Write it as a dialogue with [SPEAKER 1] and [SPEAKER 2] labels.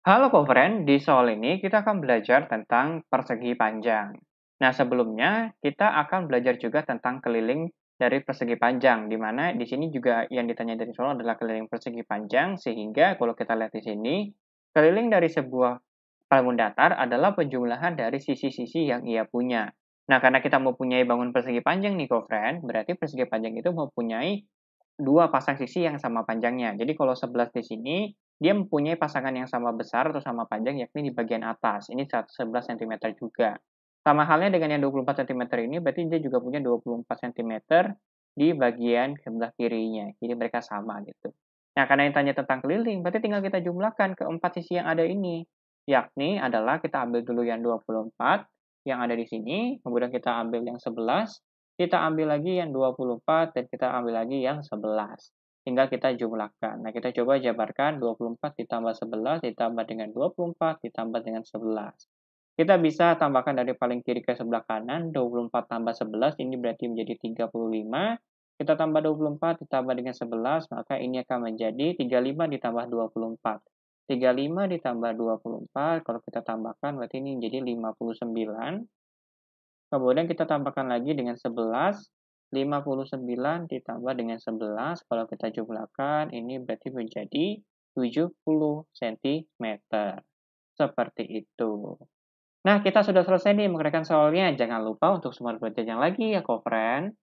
[SPEAKER 1] Halo Kofren, di soal ini kita akan belajar tentang persegi panjang. Nah, sebelumnya kita akan belajar juga tentang keliling dari persegi panjang, di mana di sini juga yang ditanya dari soal adalah keliling persegi panjang, sehingga kalau kita lihat di sini, keliling dari sebuah bangun datar adalah penjumlahan dari sisi-sisi yang ia punya. Nah, karena kita mempunyai bangun persegi panjang nih, Kofren, berarti persegi panjang itu mempunyai dua pasang sisi yang sama panjangnya. Jadi kalau 11 di sini, dia mempunyai pasangan yang sama besar atau sama panjang yakni di bagian atas. Ini 11 cm juga. Sama halnya dengan yang 24 cm ini berarti dia juga punya 24 cm di bagian sebelah kirinya. Jadi mereka sama gitu. Nah, karena yang tanya tentang keliling, berarti tinggal kita jumlahkan keempat sisi yang ada ini. Yakni adalah kita ambil dulu yang 24 yang ada di sini, kemudian kita ambil yang 11, kita ambil lagi yang 24, dan kita ambil lagi yang 11 tinggal kita jumlahkan. Nah, kita coba jabarkan 24 ditambah 11 ditambah dengan 24 ditambah dengan 11. Kita bisa tambahkan dari paling kiri ke sebelah kanan, 24 tambah 11 ini berarti menjadi 35. Kita tambah 24 ditambah dengan 11, maka ini akan menjadi 35 ditambah 24. 35 ditambah 24, kalau kita tambahkan berarti ini menjadi 59. Kemudian kita tambahkan lagi dengan 11, 59 ditambah dengan 11, kalau kita jumlahkan ini berarti menjadi 70 cm. Seperti itu. Nah, kita sudah selesai nih mengerjakan soalnya. Jangan lupa untuk semua belajar yang lagi ya, kok, friend.